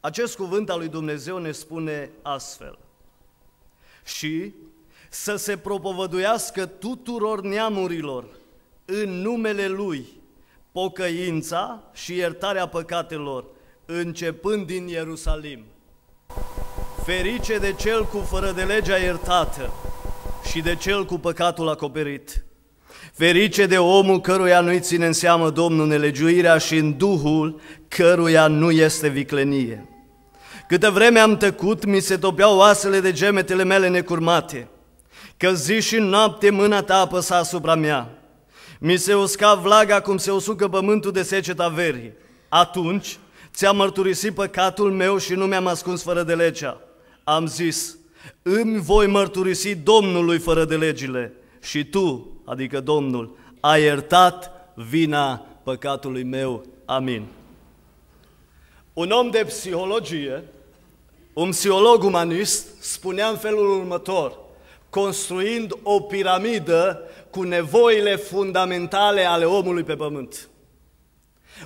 Acest cuvânt al lui Dumnezeu ne spune astfel. Și să se propovăduiască tuturor neamurilor în numele Lui pocăința și iertarea păcatelor, începând din Ierusalim. Ferice de cel cu fără de legea iertată și de cel cu păcatul acoperit. Ferice de omul căruia nu-i ține în seamă Domnul nelegiuirea și în Duhul căruia nu este viclenie. Câtă vreme am tăcut, mi se topeau oasele de gemetele mele necurmate, că zi și noapte mâna ta apăsa asupra mea. Mi se usca vlaga cum se usucă pământul de seceta verii. Atunci ți-am mărturisit păcatul meu și nu mi-am ascuns fără de legea. Am zis, îmi voi mărturisi Domnului fără de legile și tu, adică Domnul, ai iertat vina păcatului meu. Amin. Un om de psihologie, un psiholog umanist, spunea în felul următor, construind o piramidă cu nevoile fundamentale ale omului pe pământ.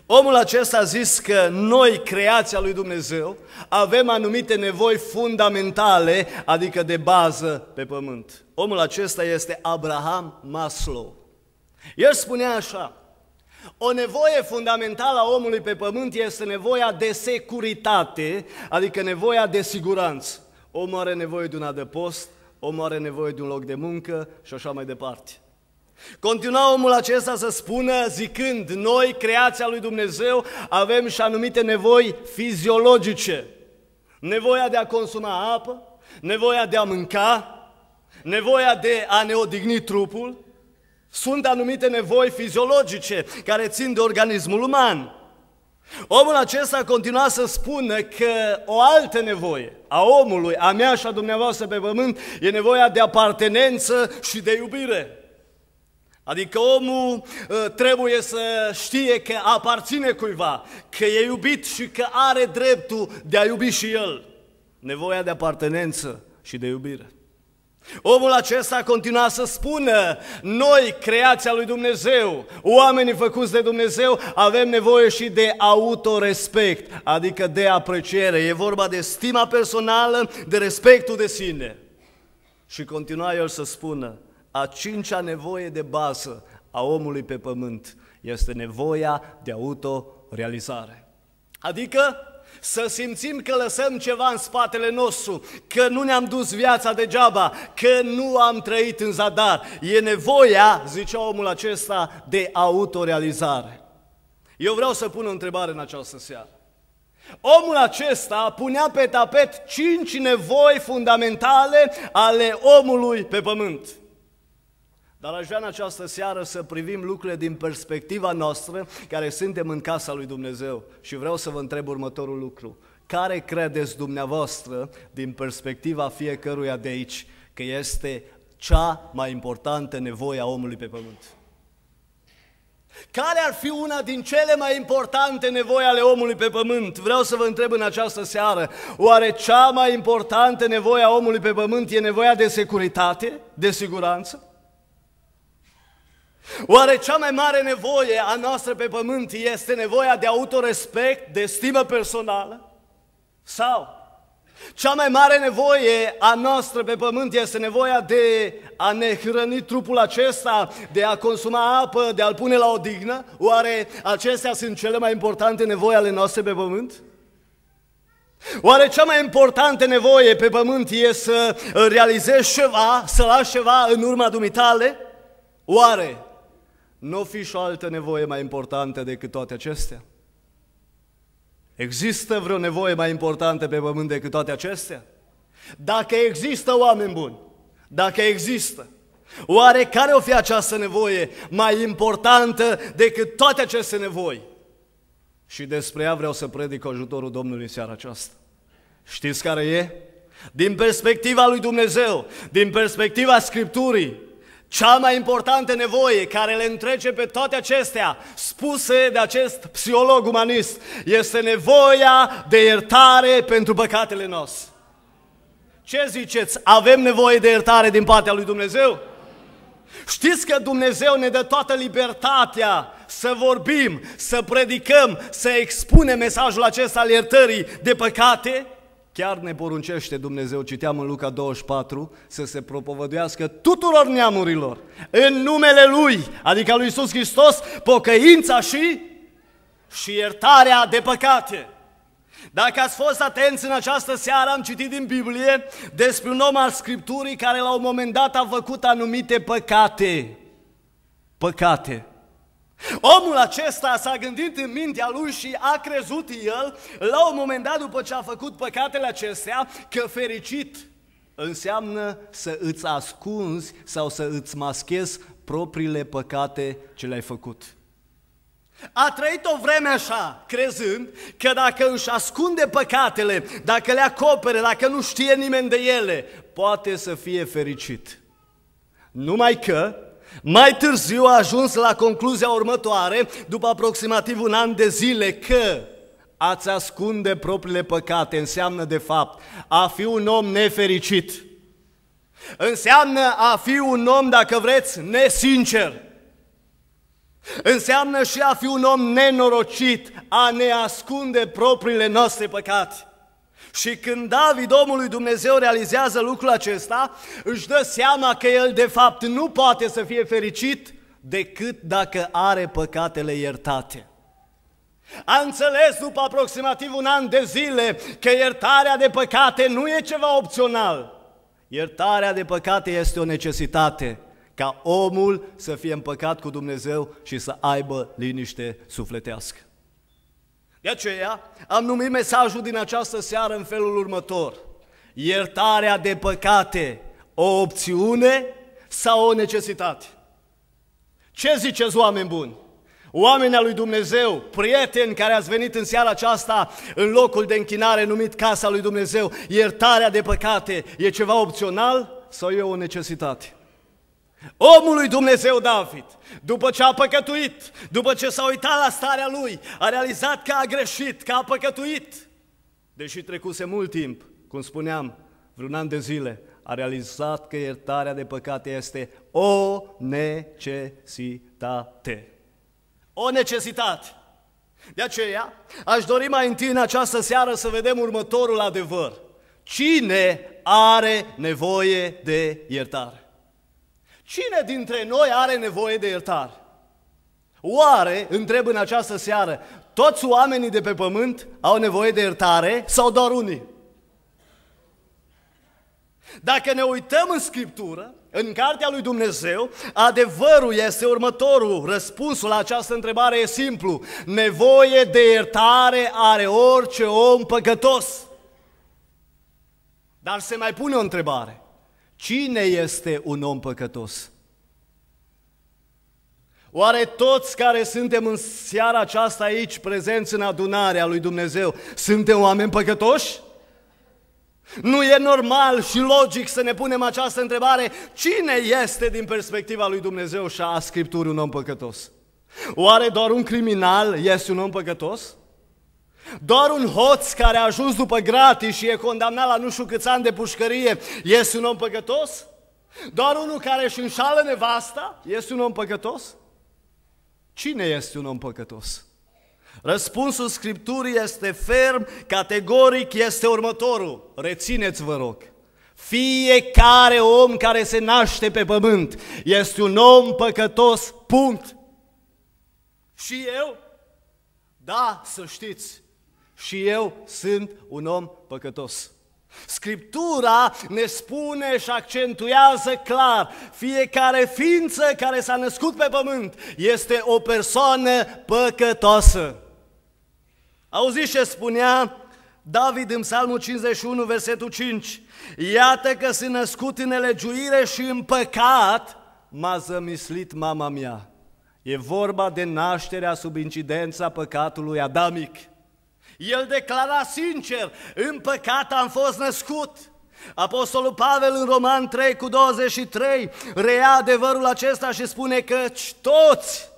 Omul acesta a zis că noi, creația lui Dumnezeu, avem anumite nevoi fundamentale, adică de bază pe pământ. Omul acesta este Abraham Maslow. El spunea așa, o nevoie fundamentală a omului pe pământ este nevoia de securitate, adică nevoia de siguranță. Omul are nevoie de un adăpost, omul are nevoie de un loc de muncă și așa mai departe. Continua omul acesta să spună, zicând, noi, creația lui Dumnezeu, avem și anumite nevoi fiziologice. Nevoia de a consuma apă, nevoia de a mânca, nevoia de a ne odihni trupul. Sunt anumite nevoi fiziologice care țin de organismul uman. Omul acesta continua să spună că o altă nevoie a omului, a mea și a dumneavoastră pe pământ, e nevoia de apartenență și de iubire. Adică omul ă, trebuie să știe că aparține cuiva, că e iubit și că are dreptul de a iubi și el. Nevoia de apartenență și de iubire. Omul acesta continua să spună, noi, creația lui Dumnezeu, oamenii făcuți de Dumnezeu, avem nevoie și de autorespect, adică de apreciere. E vorba de stima personală, de respectul de sine. Și continua el să spună, a cincea nevoie de bază a omului pe pământ este nevoia de autorealizare. Adică să simțim că lăsăm ceva în spatele nostru, că nu ne-am dus viața degeaba, că nu am trăit în zadar. E nevoia, zicea omul acesta, de autorealizare. Eu vreau să pun o întrebare în această seară. Omul acesta punea pe tapet cinci nevoi fundamentale ale omului pe pământ. Dar aș vrea în această seară să privim lucrurile din perspectiva noastră, care suntem în casa lui Dumnezeu. Și vreau să vă întreb următorul lucru. Care credeți dumneavoastră, din perspectiva fiecăruia de aici, că este cea mai importantă nevoie a omului pe pământ? Care ar fi una din cele mai importante nevoi ale omului pe pământ? Vreau să vă întreb în această seară, oare cea mai importantă nevoie a omului pe pământ e nevoia de securitate, de siguranță? Oare cea mai mare nevoie a noastră pe pământ este nevoia de autorespect, de stimă personală? Sau cea mai mare nevoie a noastră pe pământ este nevoia de a ne hrăni trupul acesta, de a consuma apă, de a-l pune la o dignă. Oare acestea sunt cele mai importante nevoi ale noastre pe pământ? Oare cea mai importantă nevoie pe pământ e să realizezi ceva, să lași ceva în urma dumitale? Oare nu fi și o altă nevoie mai importantă decât toate acestea? Există vreo nevoie mai importantă pe pământ decât toate acestea? Dacă există oameni buni, dacă există, oare care o fi această nevoie mai importantă decât toate aceste nevoi? Și despre ea vreau să predic ajutorul Domnului în seara aceasta. Știți care e? Din perspectiva lui Dumnezeu, din perspectiva Scripturii, cea mai importantă nevoie care le întrece pe toate acestea, spuse de acest psiholog umanist, este nevoia de iertare pentru păcatele noastre. Ce ziceți? Avem nevoie de iertare din partea lui Dumnezeu? Știți că Dumnezeu ne dă toată libertatea să vorbim, să predicăm, să expunem mesajul acesta al iertării de păcate? Chiar ne poruncește Dumnezeu, citeam în Luca 24, să se propovăduiască tuturor neamurilor în numele Lui, adică lui Iisus Hristos, pocăința și, și iertarea de păcate. Dacă ați fost atenți în această seară, am citit din Biblie despre un om al Scripturii care la un moment dat a făcut anumite păcate. Păcate. Omul acesta s-a gândit în mintea lui și a crezut el, la un moment dat după ce a făcut păcatele acestea, că fericit înseamnă să îți ascunzi sau să îți maschezi propriile păcate ce le-ai făcut. A trăit o vreme așa, crezând că dacă își ascunde păcatele, dacă le acopere, dacă nu știe nimeni de ele, poate să fie fericit. Numai că mai târziu a ajuns la concluzia următoare, după aproximativ un an de zile, că ați ascunde propriile păcate înseamnă de fapt a fi un om nefericit. Înseamnă a fi un om, dacă vreți, nesincer. Înseamnă și a fi un om nenorocit, a ne ascunde propriile noastre păcate. Și când David, omul lui Dumnezeu, realizează lucrul acesta, își dă seama că el de fapt nu poate să fie fericit decât dacă are păcatele iertate. A înțeles după aproximativ un an de zile că iertarea de păcate nu e ceva opțional. Iertarea de păcate este o necesitate ca omul să fie împăcat cu Dumnezeu și să aibă liniște sufletească. De aceea am numit mesajul din această seară în felul următor. Iertarea de păcate, o opțiune sau o necesitate? Ce ziceți oameni buni? Oamenii lui Dumnezeu, prieteni care ați venit în seara aceasta în locul de închinare numit Casa lui Dumnezeu, iertarea de păcate e ceva opțional sau e o necesitate? Omul lui Dumnezeu David, după ce a păcătuit, după ce s-a uitat la starea lui, a realizat că a greșit, că a păcătuit, deși trecuse mult timp, cum spuneam, vreun an de zile, a realizat că iertarea de păcate este o necesitate. O necesitate. De aceea, aș dori mai întâi în această seară să vedem următorul adevăr. Cine are nevoie de iertare? Cine dintre noi are nevoie de iertare? Oare, întreb în această seară, toți oamenii de pe pământ au nevoie de iertare sau doar unii? Dacă ne uităm în Scriptură, în Cartea lui Dumnezeu, adevărul este următorul. Răspunsul la această întrebare e simplu. Nevoie de iertare are orice om păcătos. Dar se mai pune o întrebare. Cine este un om păcătos? Oare toți care suntem în seara aceasta aici, prezenți în adunarea lui Dumnezeu, suntem oameni păcătoși? Nu e normal și logic să ne punem această întrebare, cine este din perspectiva lui Dumnezeu și a Scripturii un om păcătos? Oare doar un criminal este un om păcătos? Doar un hoț care a ajuns după gratis și e condamnat la nu știu câți ani de pușcărie este un om păcătos? Doar unul care își înșală nevasta este un om păcătos? Cine este un om păcătos? Răspunsul Scripturii este ferm, categoric, este următorul. Rețineți, vă rog, fiecare om care se naște pe pământ este un om păcătos, punct. Și eu? Da, să știți, și eu sunt un om păcătos. Scriptura ne spune și accentuează clar, fiecare ființă care s-a născut pe pământ este o persoană păcătoasă. Auziți ce spunea David în Psalmul 51, versetul 5? Iată că sunt născut în nelegiuire și în păcat m-a zămislit mama mea. E vorba de nașterea sub incidența păcatului adamic. El declara sincer, în păcat am fost născut. Apostolul Pavel în Roman 3 cu 23 rea adevărul acesta și spune că toți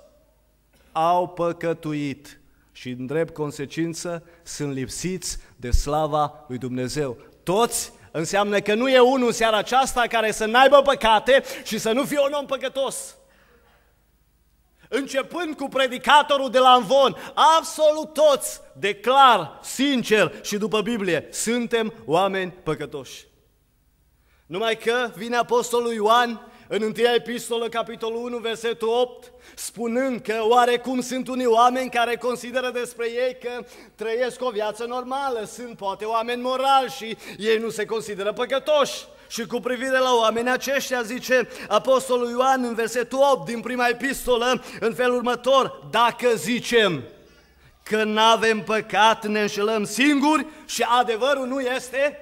au păcătuit și în drept consecință sunt lipsiți de slava lui Dumnezeu. Toți înseamnă că nu e unul în seara aceasta care să n-aibă păcate și să nu fie un om păcătos începând cu predicatorul de la Anvon, absolut toți declar sincer și după Biblie, suntem oameni păcătoși. Numai că vine apostolul Ioan în 1 epistolă, capitolul 1, versetul 8, spunând că oarecum sunt unii oameni care consideră despre ei că trăiesc o viață normală, sunt poate oameni morali și ei nu se consideră păcătoși. Și cu privire la oameni aceștia zice Apostolul Ioan în versetul 8 din prima epistolă în felul următor Dacă zicem că nu avem păcat, ne înșelăm singuri și adevărul nu este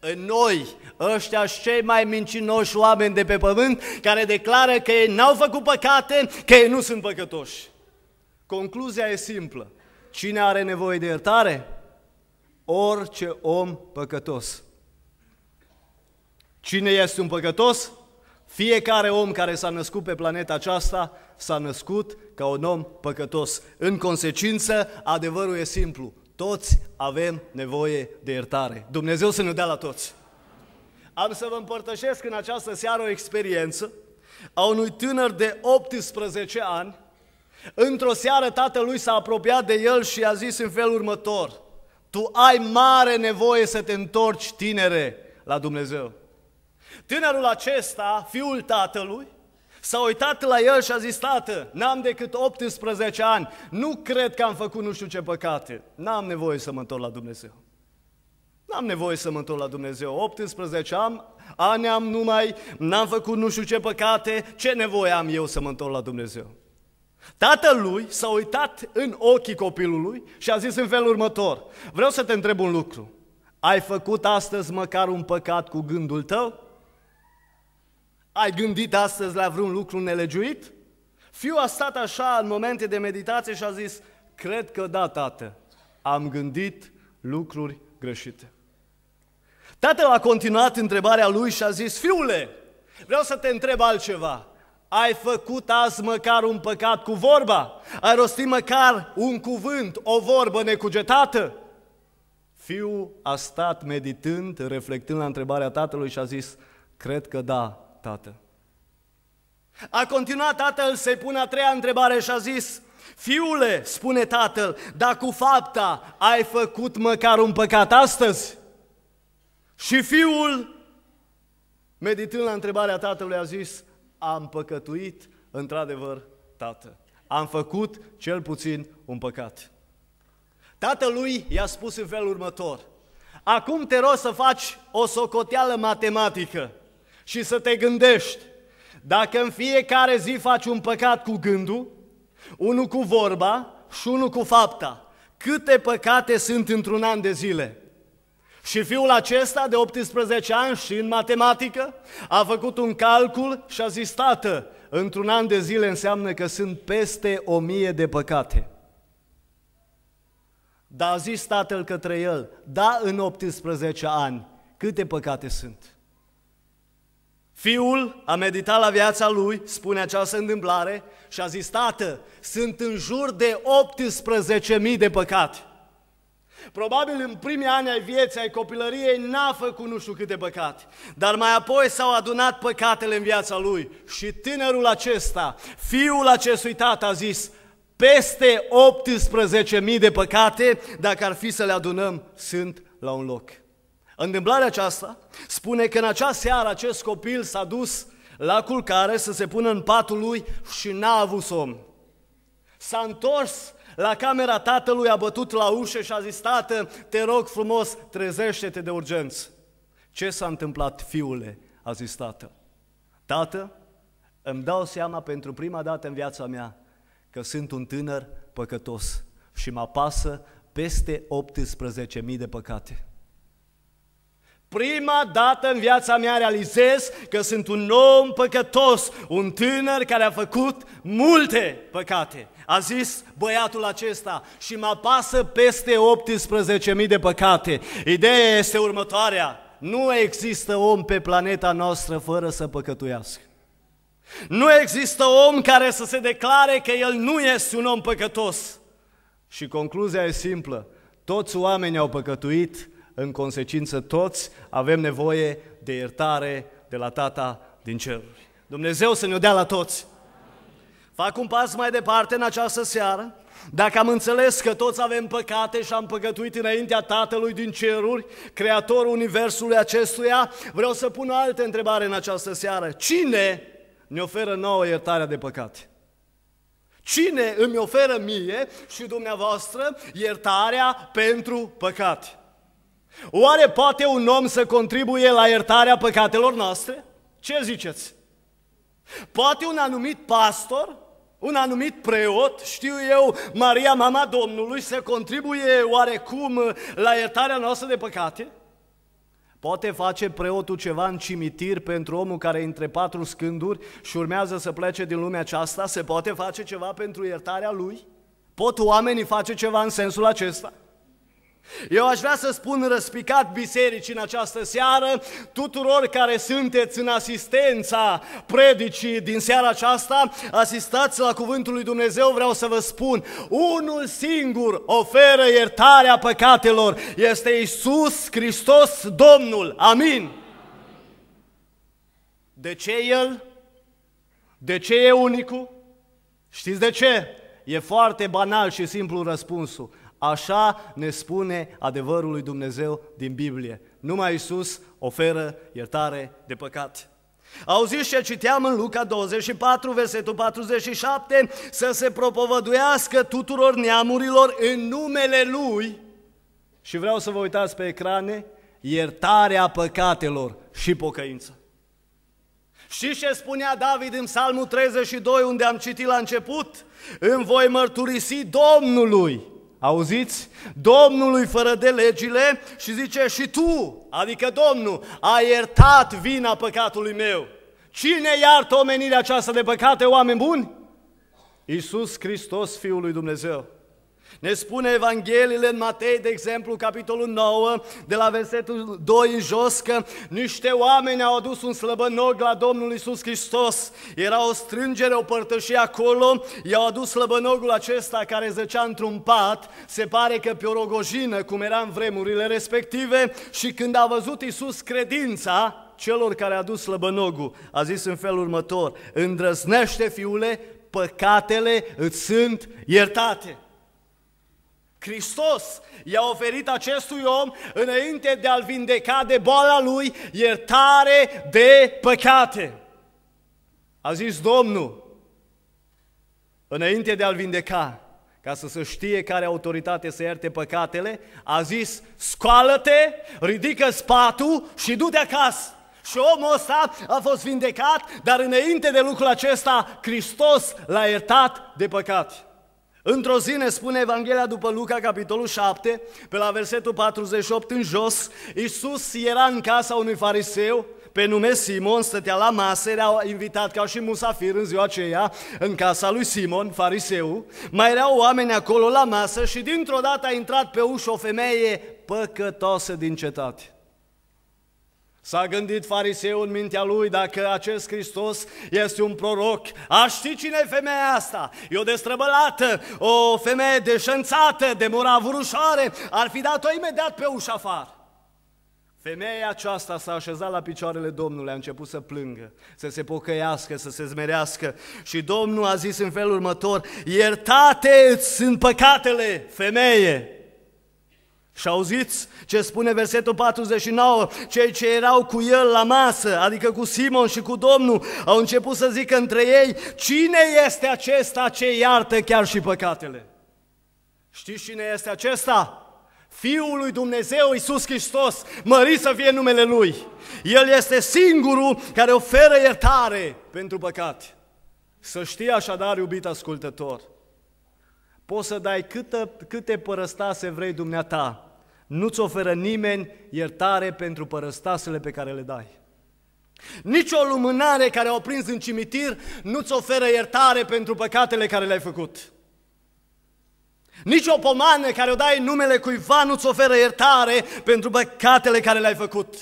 în noi, ăștia cei mai mincinoși oameni de pe pământ care declară că ei n-au făcut păcate, că ei nu sunt păcătoși. Concluzia e simplă. Cine are nevoie de iertare? Orice om păcătos. Cine este un păcătos? Fiecare om care s-a născut pe planeta aceasta s-a născut ca un om păcătos. În consecință, adevărul e simplu. Toți avem nevoie de iertare. Dumnezeu să ne dea la toți. Am să vă împărtășesc în această seară o experiență a unui tânăr de 18 ani. Într-o seară tatălui s-a apropiat de el și a zis în felul următor, Tu ai mare nevoie să te întorci, tinere, la Dumnezeu. Tânărul acesta, fiul tatălui, s-a uitat la el și a zis, tată, n-am decât 18 ani, nu cred că am făcut nu știu ce păcate, n-am nevoie să mă întorc la Dumnezeu. N-am nevoie să mă întorc la Dumnezeu, 18 am, ani am numai, n-am făcut nu știu ce păcate, ce nevoie am eu să mă întorc la Dumnezeu? Tatălui s-a uitat în ochii copilului și a zis în felul următor, vreau să te întreb un lucru, ai făcut astăzi măcar un păcat cu gândul tău? Ai gândit astăzi la vreun lucru nelegiuit? Fiul a stat așa în momente de meditație și a zis, cred că da, tată, am gândit lucruri greșite. Tatăl a continuat întrebarea lui și a zis, fiule, vreau să te întreb altceva. Ai făcut azi măcar un păcat cu vorba? Ai rostit măcar un cuvânt, o vorbă necugetată? Fiul a stat meditând, reflectând la întrebarea tatălui și a zis, cred că da, tată. A continuat tatăl să-i pună a treia întrebare și a zis, Fiule, spune tatăl, dacă cu fapta ai făcut măcar un păcat astăzi? Și fiul, meditând la întrebarea tatălui, a zis, am păcătuit, într-adevăr, tată. Am făcut cel puțin un păcat. Tatălui i-a spus în felul următor, acum te rog să faci o socoteală matematică și să te gândești. Dacă în fiecare zi faci un păcat cu gândul, unul cu vorba și unul cu fapta, câte păcate sunt într-un an de zile? Și fiul acesta de 18 ani și în matematică a făcut un calcul și a zis, tată, într-un an de zile înseamnă că sunt peste o mie de păcate. Dar a zis tatăl către el, da în 18 ani, câte păcate sunt? Fiul a meditat la viața lui, spune această întâmplare, și a zis, Tată, sunt în jur de 18.000 de păcate. Probabil în primii ani ai vieții, ai copilăriei, n-a făcut nu știu câte păcate. Dar mai apoi s-au adunat păcatele în viața lui. Și tânărul acesta, fiul acestui tată, a zis, peste 18.000 de păcate, dacă ar fi să le adunăm, sunt la un loc. Întâmplarea aceasta spune că în acea seară acest copil s-a dus la culcare să se pună în patul lui și n-a avut somn. S-a întors la camera tatălui, a bătut la ușă și a zis, tată, te rog frumos, trezește-te de urgență. Ce s-a întâmplat, fiule? a zis tată. Tată, îmi dau seama pentru prima dată în viața mea că sunt un tânăr păcătos și mă apasă peste 18.000 de păcate prima dată în viața mea realizez că sunt un om păcătos, un tânăr care a făcut multe păcate. A zis băiatul acesta și mă apasă peste 18.000 de păcate. Ideea este următoarea, nu există om pe planeta noastră fără să păcătuiască. Nu există om care să se declare că el nu este un om păcătos. Și concluzia e simplă, toți oamenii au păcătuit în consecință, toți avem nevoie de iertare de la Tata din ceruri. Dumnezeu să ne-o dea la toți. Fac un pas mai departe în această seară. Dacă am înțeles că toți avem păcate și am păcătuit înaintea Tatălui din ceruri, Creatorul Universului acestuia, vreau să pun o altă întrebare în această seară. Cine ne oferă nouă iertarea de păcate? Cine îmi oferă mie și dumneavoastră iertarea pentru păcate? Oare poate un om să contribuie la iertarea păcatelor noastre? Ce ziceți? Poate un anumit pastor, un anumit preot, știu eu, Maria, mama Domnului, să contribuie oarecum la iertarea noastră de păcate? Poate face preotul ceva în cimitir pentru omul care e între patru scânduri și urmează să plece din lumea aceasta? Se poate face ceva pentru iertarea lui? Pot oamenii face ceva în sensul acesta? Eu aș vrea să spun răspicat biserici în această seară, tuturor care sunteți în asistența predicii din seara aceasta, asistați la cuvântul lui Dumnezeu, vreau să vă spun, unul singur oferă iertarea păcatelor, este Isus Hristos Domnul. Amin. De ce El? De ce e unicul? Știți de ce? E foarte banal și simplu răspunsul Așa ne spune adevărul lui Dumnezeu din Biblie. Numai Isus oferă iertare de păcat. Auziți ce citeam în Luca 24, versetul 47, să se propovăduiască tuturor neamurilor în numele Lui. Și vreau să vă uitați pe ecrane, iertarea păcatelor și pocăință. Și ce spunea David în Psalmul 32, unde am citit la început? Îmi voi mărturisi Domnului Auziți? Domnului fără de legile și zice și tu, adică Domnul, a iertat vina păcatului meu. Cine iartă omenirea aceasta de păcate, oameni buni? Iisus Hristos, Fiul lui Dumnezeu. Ne spune Evangheliile în Matei, de exemplu, capitolul 9, de la versetul 2 în jos, că niște oameni au adus un slăbănog la Domnul Isus Hristos. Era o strângere, o părtășie acolo, i-au adus slăbănogul acesta care zăcea într-un pat, se pare că pe o rogojină, cum era în vremurile respective, și când a văzut Isus credința, celor care a adus slăbănogul, a zis în felul următor, îndrăznește, fiule, păcatele îți sunt iertate. Hristos i-a oferit acestui om, înainte de a-l vindeca de boala lui, iertare de păcate. A zis Domnul, înainte de a-l vindeca, ca să se știe care autoritate să ierte păcatele, a zis, scoală-te, ridică spatul și du-te acasă. Și omul ăsta a fost vindecat, dar înainte de lucrul acesta, Hristos l-a iertat de păcate. Într-o zi ne spune Evanghelia după Luca, capitolul 7, pe la versetul 48 în jos, Iisus era în casa unui fariseu, pe nume Simon, stătea la masă, era invitat ca și musafir în ziua aceea, în casa lui Simon, fariseu. Mai erau oameni acolo la masă și dintr-o dată a intrat pe ușă o femeie păcătoasă din cetate. S-a gândit fariseu în mintea lui dacă acest Hristos este un proroc. A ști cine e femeia asta? E o destrăbălată, o femeie deșănțată, de muravurușoare. Ar fi dat-o imediat pe ușa afară. Femeia aceasta s-a așezat la picioarele Domnului, a început să plângă, să se pocăiască, să se zmerească și Domnul a zis în felul următor, iertate sunt păcatele, femeie, și auziți ce spune versetul 49, cei ce erau cu el la masă, adică cu Simon și cu Domnul, au început să zică între ei, cine este acesta ce iartă chiar și păcatele? Știți cine este acesta? Fiul lui Dumnezeu, Iisus Hristos, mări să fie numele Lui. El este singurul care oferă iertare pentru păcat. Să știi așadar, iubit ascultător, poți să dai câte câte părăstase vrei dumneata, nu-ți oferă nimeni iertare pentru părăstasele pe care le dai. Nici o lumânare care o prins în cimitir nu-ți oferă iertare pentru păcatele care le-ai făcut. Nici o pomană care o dai în numele cuiva nu-ți oferă iertare pentru păcatele care le-ai făcut.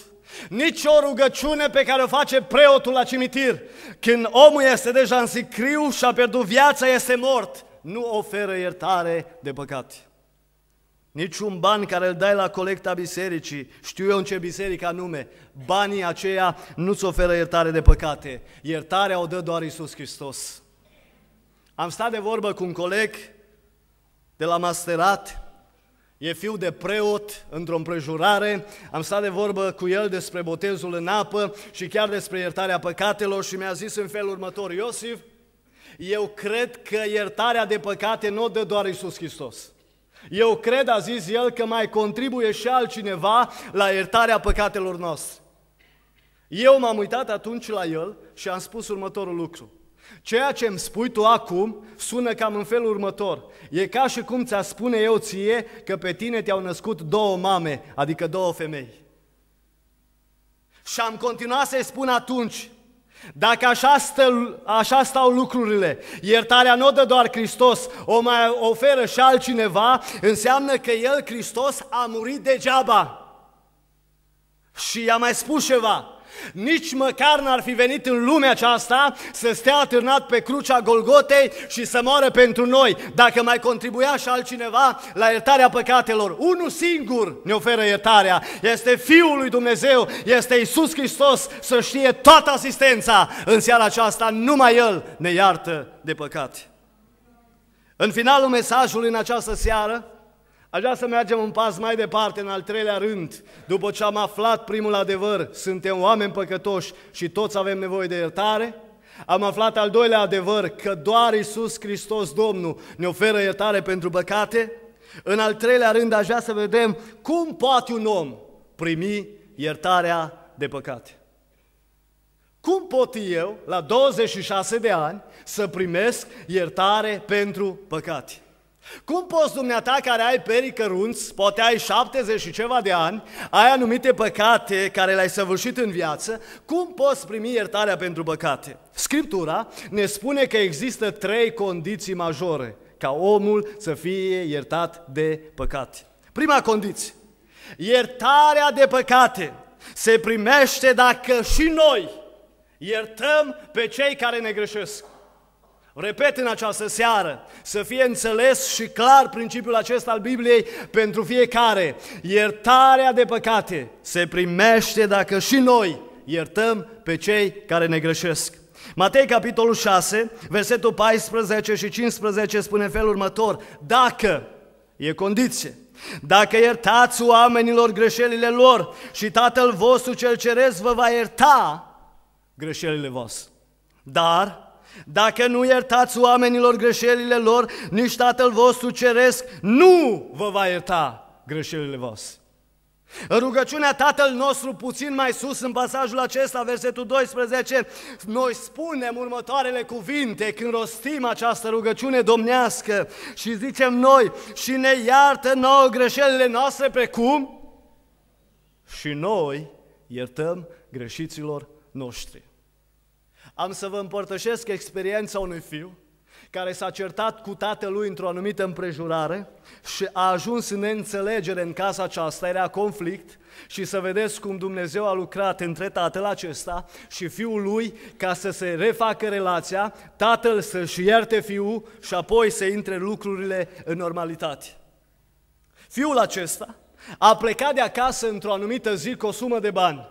Nici o rugăciune pe care o face preotul la cimitir, când omul este deja în sicriu și a pierdut viața, este mort, nu oferă iertare de păcate. Niciun ban care îl dai la colecta bisericii, știu eu în ce biserică anume, banii aceia nu-ți oferă iertare de păcate. Iertarea o dă doar Isus Hristos. Am stat de vorbă cu un coleg de la masterat, e fiu de preot într-o împrejurare, am stat de vorbă cu el despre botezul în apă și chiar despre iertarea păcatelor și mi-a zis în felul următor, Iosif, eu cred că iertarea de păcate nu o dă doar Isus Hristos. Eu cred, a zis el, că mai contribuie și altcineva la iertarea păcatelor noastre. Eu m-am uitat atunci la el și am spus următorul lucru. Ceea ce îmi spui tu acum sună cam în felul următor. E ca și cum ți-a spune eu ție că pe tine te-au născut două mame, adică două femei. Și am continuat să-i spun atunci, dacă așa, stă, așa stau lucrurile, iertarea nu o dă doar Hristos, o mai oferă și altcineva, înseamnă că El, Hristos, a murit degeaba. Și i-a mai spus ceva, nici măcar n-ar fi venit în lumea aceasta să stea atârnat pe crucea Golgotei și să moară pentru noi, dacă mai contribuia și altcineva la iertarea păcatelor. Unul singur ne oferă iertarea, este Fiul lui Dumnezeu, este Isus Hristos, să știe toată asistența. În seara aceasta numai El ne iartă de păcate. În finalul mesajului în această seară, Aș vrea să mergem un pas mai departe, în al treilea rând, după ce am aflat primul adevăr, suntem oameni păcătoși și toți avem nevoie de iertare, am aflat al doilea adevăr, că doar Isus Hristos Domnul ne oferă iertare pentru păcate, în al treilea rând aș vrea să vedem cum poate un om primi iertarea de păcate. Cum pot eu, la 26 de ani, să primesc iertare pentru păcate? Cum poți dumneata care ai perii cărunți, poate ai 70 și ceva de ani, ai anumite păcate care le-ai săvârșit în viață, cum poți primi iertarea pentru păcate? Scriptura ne spune că există trei condiții majore ca omul să fie iertat de păcate. Prima condiție, iertarea de păcate se primește dacă și noi iertăm pe cei care ne greșesc. Repet în această seară să fie înțeles și clar principiul acesta al Bibliei pentru fiecare. Iertarea de păcate se primește dacă și noi iertăm pe cei care ne greșesc. Matei, capitolul 6, versetul 14 și 15 spune felul următor. Dacă, e condiție, dacă iertați oamenilor greșelile lor și Tatăl vostru cel ceresc vă va ierta greșelile voastre. Dar dacă nu iertați oamenilor greșelile lor, nici Tatăl vostru ceresc nu vă va ierta greșelile voastre. Rugăciunea Tatăl nostru puțin mai sus în pasajul acesta, versetul 12, noi spunem următoarele cuvinte când rostim această rugăciune domnească și zicem noi și ne iartă nouă greșelile noastre precum și noi iertăm greșiților noștri. Am să vă împărtășesc experiența unui fiu care s-a certat cu tatălui într-o anumită împrejurare și a ajuns în neînțelegere în casa aceasta, era conflict și să vedeți cum Dumnezeu a lucrat între tatăl acesta și fiul lui ca să se refacă relația, tatăl să-și ierte fiul și apoi să intre lucrurile în normalitate. Fiul acesta a plecat de acasă într-o anumită zi cu o sumă de bani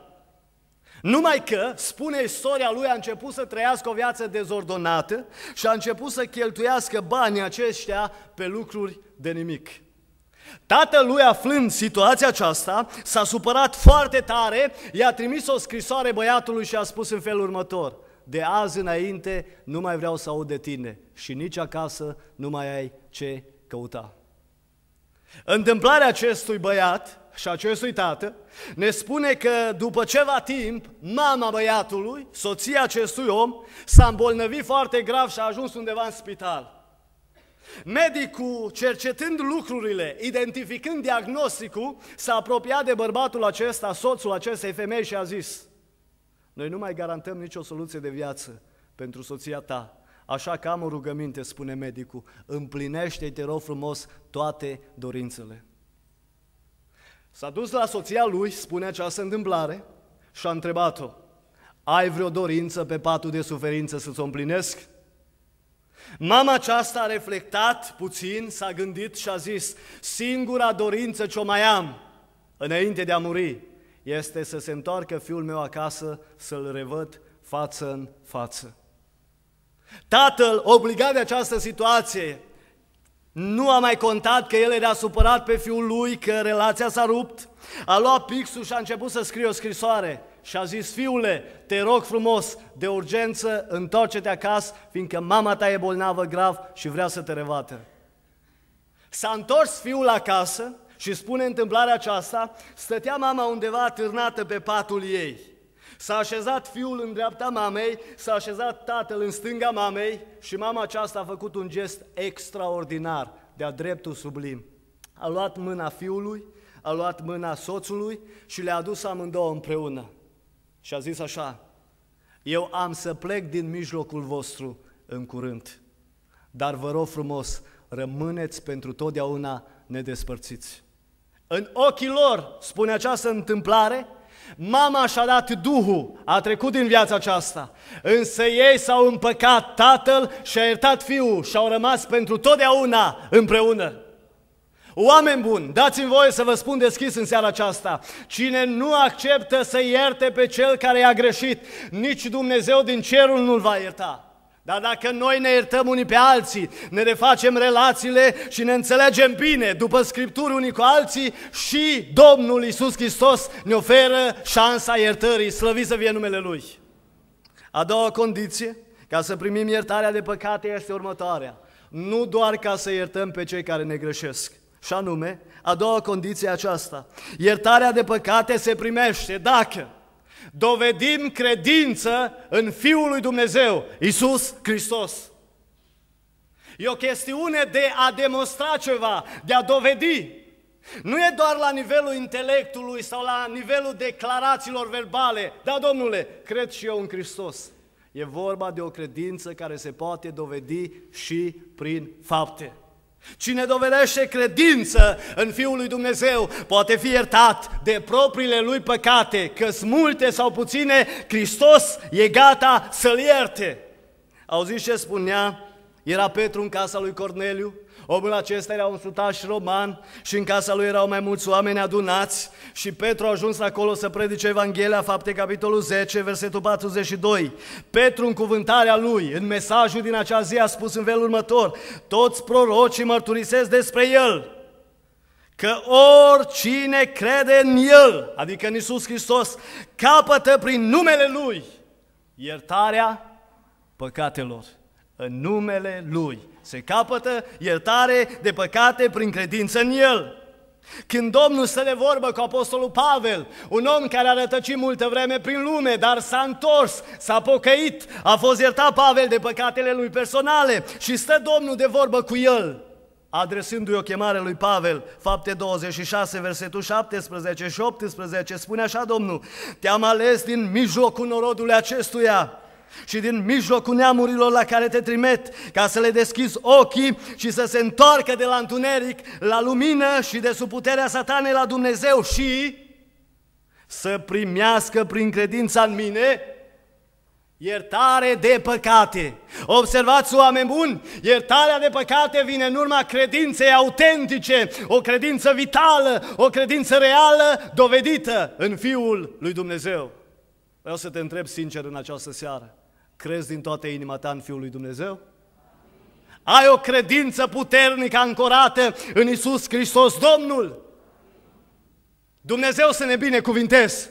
numai că, spune istoria lui, a început să trăiască o viață dezordonată și a început să cheltuiască banii aceștia pe lucruri de nimic. Tatălui, aflând situația aceasta, s-a supărat foarte tare, i-a trimis o scrisoare băiatului și a spus în felul următor, de azi înainte nu mai vreau să aud de tine și nici acasă nu mai ai ce căuta. Întâmplarea acestui băiat și acestui tată, ne spune că după ceva timp, mama băiatului, soția acestui om, s-a îmbolnăvit foarte grav și a ajuns undeva în spital. Medicul, cercetând lucrurile, identificând diagnosticul, s-a apropiat de bărbatul acesta, soțul acestei femei și a zis Noi nu mai garantăm nicio soluție de viață pentru soția ta, așa că am o rugăminte, spune medicul, împlinește-i, te rog frumos, toate dorințele. S-a dus la soția lui, spune această întâmplare, și a întrebat-o, ai vreo dorință pe patul de suferință să ți-o împlinesc? Mama aceasta a reflectat puțin, s-a gândit și a zis, singura dorință ce o mai am, înainte de a muri, este să se întoarcă fiul meu acasă, să-l revăd față în față. Tatăl, obligat de această situație, nu a mai contat că el era supărat pe fiul lui, că relația s-a rupt. A luat pixul și a început să scrie o scrisoare și a zis, fiule, te rog frumos, de urgență, întoarce-te acasă, fiindcă mama ta e bolnavă grav și vrea să te revată. S-a întors fiul acasă și spune întâmplarea aceasta, stătea mama undeva târnată pe patul ei. S-a așezat fiul în dreapta mamei, s-a așezat tatăl în stânga mamei și mama aceasta a făcut un gest extraordinar, de-a dreptul sublim. A luat mâna fiului, a luat mâna soțului și le-a adus amândouă împreună. Și a zis așa, eu am să plec din mijlocul vostru în curând, dar vă rog frumos, rămâneți pentru totdeauna nedespărțiți. În ochii lor, spune această întâmplare, Mama și-a dat Duhul, a trecut din viața aceasta, însă ei s-au împăcat tatăl și a iertat fiul și au rămas pentru totdeauna împreună. Oameni buni, dați-mi voie să vă spun deschis în seara aceasta. Cine nu acceptă să ierte pe cel care i-a greșit, nici Dumnezeu din cerul nu-l va ierta. Dar dacă noi ne iertăm unii pe alții, ne refacem relațiile și ne înțelegem bine după Scripturi unii cu alții și Domnul Iisus Hristos ne oferă șansa iertării, slăvit să fie numele Lui. A doua condiție ca să primim iertarea de păcate este următoarea. Nu doar ca să iertăm pe cei care ne greșesc, și anume, a doua condiție aceasta. Iertarea de păcate se primește dacă Dovedim credință în Fiul lui Dumnezeu, Isus Hristos. E o chestiune de a demonstra ceva, de a dovedi. Nu e doar la nivelul intelectului sau la nivelul declarațiilor verbale. Da, domnule, cred și eu în Hristos. E vorba de o credință care se poate dovedi și prin fapte. Cine dovedește credință în Fiul lui Dumnezeu poate fi iertat de propriile lui păcate, că multe sau puține, Hristos e gata să-l ierte. Auziți ce spunea? Era Petru în casa lui Corneliu Omul acesta era un sutaș roman și în casa lui erau mai mulți oameni adunați și Petru a ajuns acolo să predice Evanghelia, fapte capitolul 10, versetul 42. Petru în cuvântarea lui, în mesajul din acea zi a spus în felul următor, toți prorocii mărturisesc despre el că oricine crede în El, adică în Iisus Hristos, capătă prin numele Lui iertarea păcatelor. În numele Lui. Se capătă iertare de păcate prin credință în El. Când Domnul stă de vorbă cu Apostolul Pavel, un om care a rătăcit multă vreme prin lume, dar s-a întors, s-a pocăit, a fost iertat Pavel de păcatele lui personale și stă Domnul de vorbă cu el, adresându-i o chemare lui Pavel, fapte 26, versetul 17 și 18, spune așa Domnul, te-am ales din mijlocul norodului acestuia, și din mijlocul neamurilor la care te trimet, ca să le deschizi ochii și să se întoarcă de la întuneric la lumină și de sub puterea satanei la Dumnezeu și să primească prin credința în mine Iertare de păcate. Observați, oameni buni, iertarea de păcate vine în urma credinței autentice, o credință vitală, o credință reală, dovedită în Fiul lui Dumnezeu. Vreau să te întreb sincer în această seară. Crezi din toată inima ta în Fiul lui Dumnezeu? Ai o credință puternică ancorată în Isus Hristos, Domnul? Dumnezeu să ne binecuvintez.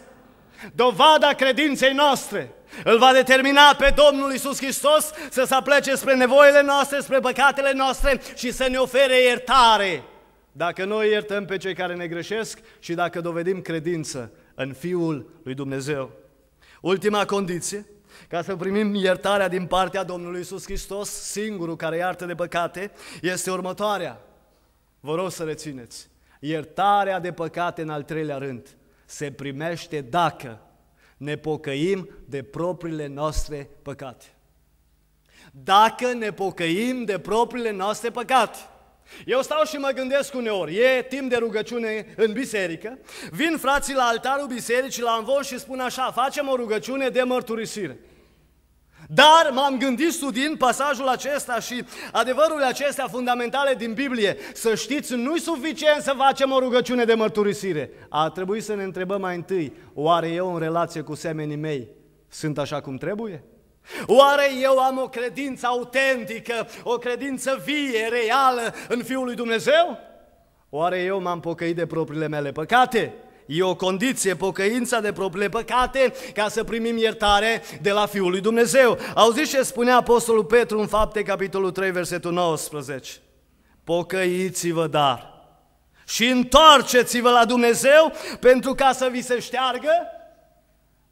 Dovada credinței noastre îl va determina pe Domnul Isus Hristos să se aplece spre nevoile noastre, spre păcatele noastre și să ne ofere iertare. Dacă noi iertăm pe cei care ne greșesc și dacă dovedim credință în Fiul lui Dumnezeu. Ultima condiție, ca să primim iertarea din partea Domnului Iisus Hristos, singurul care iartă de păcate, este următoarea. Vă rog să rețineți. Iertarea de păcate în al treilea rând se primește dacă ne pocăim de propriile noastre păcate. Dacă ne pocăim de propriile noastre păcate. Eu stau și mă gândesc uneori, e timp de rugăciune în biserică, vin frații la altarul bisericii, la învon și spun așa, facem o rugăciune de mărturisire. Dar m-am gândit studiind pasajul acesta și adevărul acestea fundamentale din Biblie, să știți, nu-i suficient să facem o rugăciune de mărturisire. A trebuit să ne întrebăm mai întâi, oare eu în relație cu semenii mei sunt așa cum trebuie? Oare eu am o credință autentică, o credință vie, reală în Fiul lui Dumnezeu? Oare eu m-am pocăit de propriile mele păcate? E o condiție, pocăința de propriile păcate, ca să primim iertare de la Fiul lui Dumnezeu. Auziți ce spunea Apostolul Petru în Fapte, capitolul 3, versetul 19? Pocăiți-vă dar și întoarceți-vă la Dumnezeu pentru ca să vi se șteargă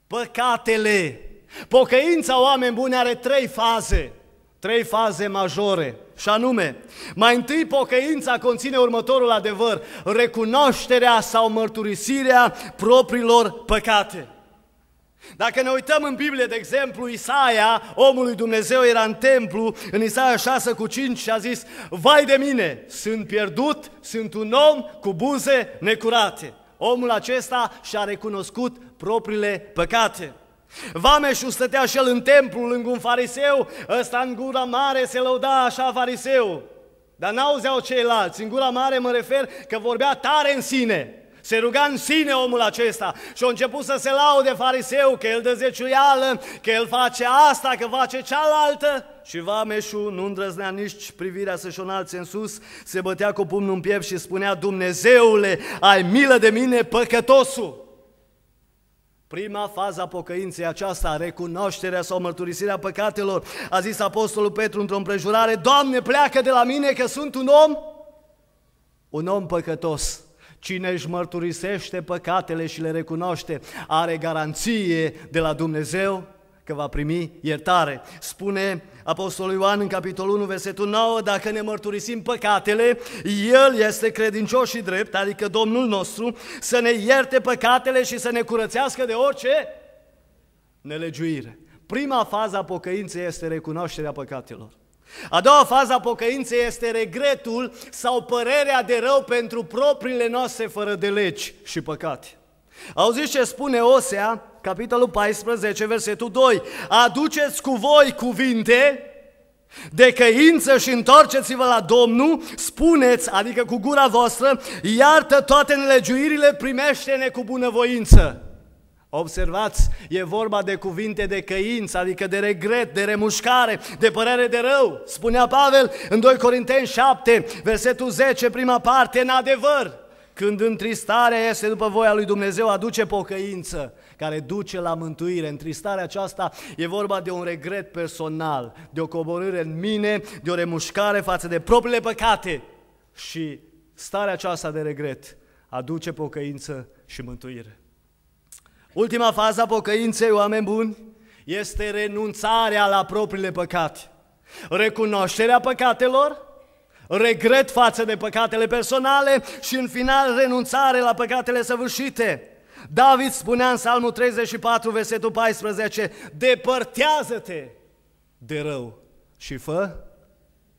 păcatele. Pocăința, oameni buni, are trei faze, trei faze majore. Și anume, mai întâi pocăința conține următorul adevăr, recunoașterea sau mărturisirea propriilor păcate. Dacă ne uităm în Biblie, de exemplu, Isaia, omul lui Dumnezeu, era în templu, în Isaia 6 cu 5 și a zis, Vai de mine, sunt pierdut, sunt un om cu buze necurate. Omul acesta și-a recunoscut propriile păcate. Vameșul stătea și el în templu lângă un fariseu, ăsta în gura mare se lăuda așa fariseu. Dar n-auzeau ceilalți, în gura mare mă refer că vorbea tare în sine. Se ruga în sine omul acesta și a început să se laude fariseu că el dă zeciuială, că el face asta, că face cealaltă. Și vameșul nu îndrăznea nici privirea să-și în sus, se bătea cu pumnul în piept și spunea, Dumnezeule, ai milă de mine păcătosul! Prima fază a pocăinței aceasta, recunoașterea sau mărturisirea păcatelor, a zis Apostolul Petru într-o împrejurare, Doamne, pleacă de la mine că sunt un om, un om păcătos. Cine își mărturisește păcatele și le recunoaște, are garanție de la Dumnezeu că va primi iertare. Spune Apostolul Ioan în capitolul 1, versetul 9, dacă ne mărturisim păcatele, El este credincios și drept, adică Domnul nostru, să ne ierte păcatele și să ne curățească de orice nelegiuire. Prima fază a pocăinței este recunoașterea păcatelor. A doua fază a pocăinței este regretul sau părerea de rău pentru propriile noastre fără de legi și păcate. Auziți ce spune Osea capitolul 14, versetul 2. Aduceți cu voi cuvinte de căință și întorceți-vă la Domnul, spuneți, adică cu gura voastră, iartă toate nelegiuirile, primește-ne cu bunăvoință. Observați, e vorba de cuvinte de căință, adică de regret, de remușcare, de părere de rău. Spunea Pavel în 2 Corinteni 7, versetul 10, prima parte, în adevăr, când întristarea este după voia lui Dumnezeu, aduce pocăință care duce la mântuire. Întristarea aceasta e vorba de un regret personal, de o coborâre în mine, de o remușcare față de propriile păcate. Și starea aceasta de regret aduce pocăință și mântuire. Ultima fază a pocăinței, oameni buni, este renunțarea la propriile păcate. Recunoașterea păcatelor, regret față de păcatele personale și în final renunțare la păcatele săvârșite. David spunea în Psalmul 34, versetul 14, Depărtează-te de rău și fă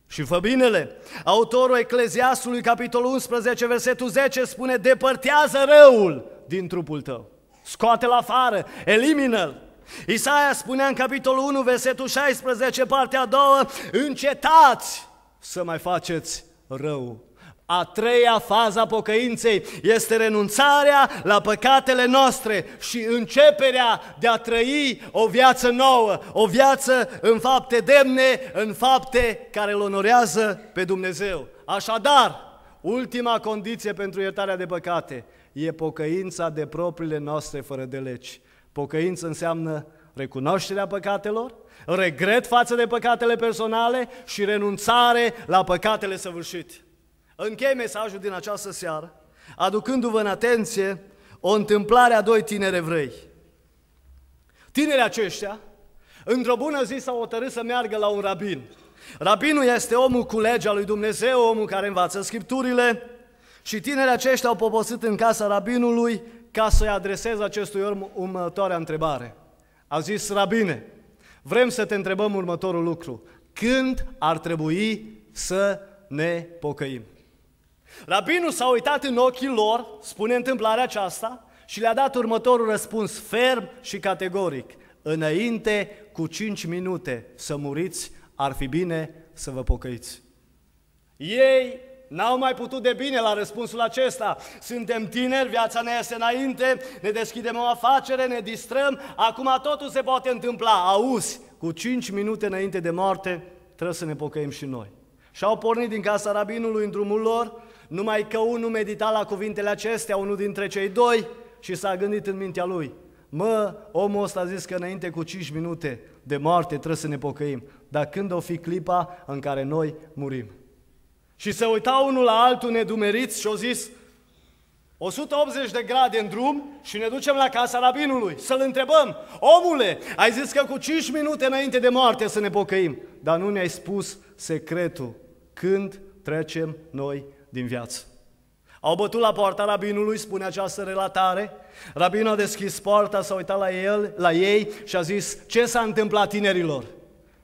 și fă binele. Autorul Ecleziasului, capitolul 11, versetul 10, spune, Depărtează răul din trupul tău. Scoate-l afară, elimină-l. Isaia spunea în capitolul 1, versetul 16, partea a doua, Încetați să mai faceți rău a treia fază a pocăinței este renunțarea la păcatele noastre și începerea de a trăi o viață nouă, o viață în fapte demne, în fapte care îl onorează pe Dumnezeu. Așadar, ultima condiție pentru iertarea de păcate e pocăința de propriile noastre fără de legi. Pocăință înseamnă recunoașterea păcatelor, regret față de păcatele personale și renunțare la păcatele săvârșite. Închei mesajul din această seară, aducându-vă în atenție o întâmplare a doi tineri evrei. Tinerii aceștia, într-o bună zi s-au hotărât să meargă la un rabin. Rabinul este omul cu legea lui Dumnezeu, omul care învață scripturile și tinerii aceștia au poposit în casa rabinului ca să-i adreseze acestui om următoarea întrebare. A zis, rabine, vrem să te întrebăm următorul lucru. Când ar trebui să ne pocăim? Rabinul s-a uitat în ochii lor, spune întâmplarea aceasta, și le-a dat următorul răspuns ferm și categoric. Înainte cu cinci minute să muriți, ar fi bine să vă pocăiți. Ei N-au mai putut de bine la răspunsul acesta. Suntem tineri, viața ne este înainte, ne deschidem o afacere, ne distrăm, acum totul se poate întâmpla. Auzi, cu 5 minute înainte de moarte, trebuie să ne pocăim și noi. Și au pornit din casa rabinului în drumul lor, numai că unul medita la cuvintele acestea, unul dintre cei doi, și s-a gândit în mintea lui. Mă, omul ăsta a zis că înainte cu 5 minute de moarte trebuie să ne pocăim, dar când o fi clipa în care noi murim? Și se uita unul la altul nedumeriți și au zis, 180 de grade în drum și ne ducem la casa rabinului să-l întrebăm, omule, ai zis că cu 5 minute înainte de moarte să ne pocăim, dar nu ne-ai spus secretul, când trecem noi din viață. Au bătut la poarta rabinului, spune această relatare. Rabinul a deschis poarta, s-a uitat la, el, la ei și a zis, ce s-a întâmplat tinerilor?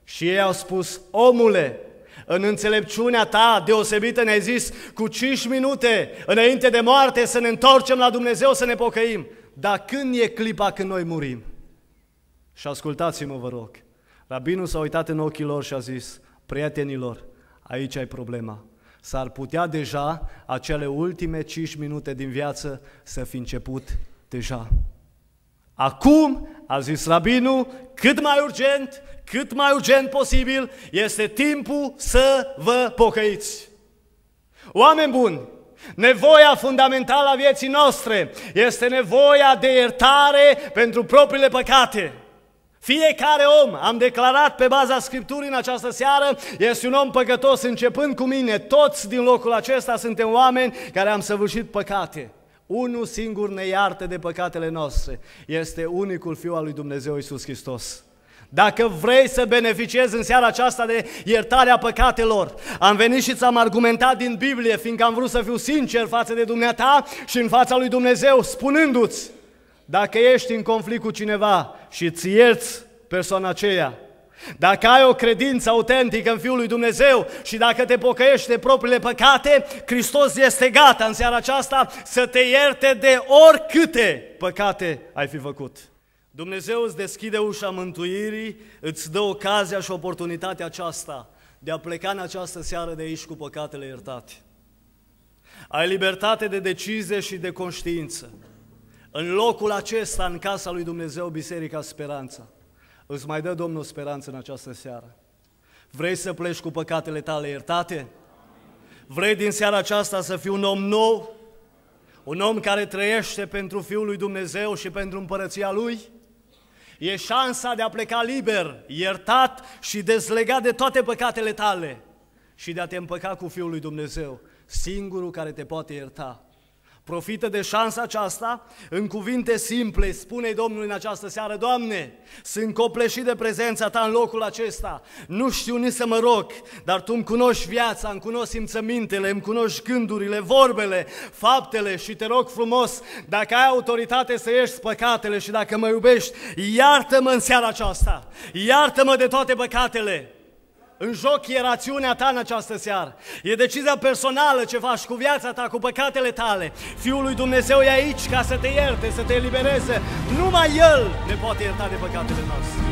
Și ei au spus, omule, în înțelepciunea ta deosebită ne-ai zis, cu 5 minute înainte de moarte să ne întorcem la Dumnezeu, să ne pocăim. Dar când e clipa când noi murim? Și ascultați-mă, vă rog. Rabinul s-a uitat în ochii lor și a zis, prietenilor, aici ai problema s-ar putea deja acele ultime 5 minute din viață să fi început deja. Acum, a zis rabinul, cât mai urgent, cât mai urgent posibil, este timpul să vă pocăiți. Oameni buni, Nevoia fundamentală a vieții noastre este nevoia de iertare pentru propriile păcate. Fiecare om, am declarat pe baza Scripturii în această seară, este un om păcătos începând cu mine. Toți din locul acesta suntem oameni care am săvârșit păcate. Unul singur ne iartă de păcatele noastre. Este unicul Fiu al lui Dumnezeu Isus Hristos. Dacă vrei să beneficiezi în seara aceasta de iertarea păcatelor, am venit și ți-am argumentat din Biblie, fiindcă am vrut să fiu sincer față de dumneata și în fața lui Dumnezeu, spunându-ți dacă ești în conflict cu cineva și îți ierți persoana aceea, dacă ai o credință autentică în Fiul lui Dumnezeu și dacă te pocăiești de propriile păcate, Hristos este gata în seara aceasta să te ierte de oricâte păcate ai fi făcut. Dumnezeu îți deschide ușa mântuirii, îți dă ocazia și oportunitatea aceasta de a pleca în această seară de aici cu păcatele iertate. Ai libertate de decizie și de conștiință. În locul acesta, în casa lui Dumnezeu, Biserica Speranța, îți mai dă Domnul speranță în această seară. Vrei să pleci cu păcatele tale iertate? Vrei din seara aceasta să fii un om nou? Un om care trăiește pentru Fiul lui Dumnezeu și pentru împărăția Lui? E șansa de a pleca liber, iertat și dezlegat de toate păcatele tale și de a te împăca cu Fiul lui Dumnezeu, singurul care te poate ierta Profită de șansa aceasta, în cuvinte simple, spune Domnul în această seară, Doamne, sunt copleșit de prezența Ta în locul acesta, nu știu nici să mă rog, dar Tu îmi cunoști viața, îmi cunoști simțămintele, îmi cunoști gândurile, vorbele, faptele și te rog frumos, dacă ai autoritate să ieși păcatele și dacă mă iubești, iartă-mă în seara aceasta, iartă-mă de toate păcatele. În joc e rațiunea ta în această seară. E decizia personală ce faci cu viața ta, cu păcatele tale. Fiul lui Dumnezeu e aici ca să te ierte, să te elibereze. Numai El ne poate ierta de păcatele noastre.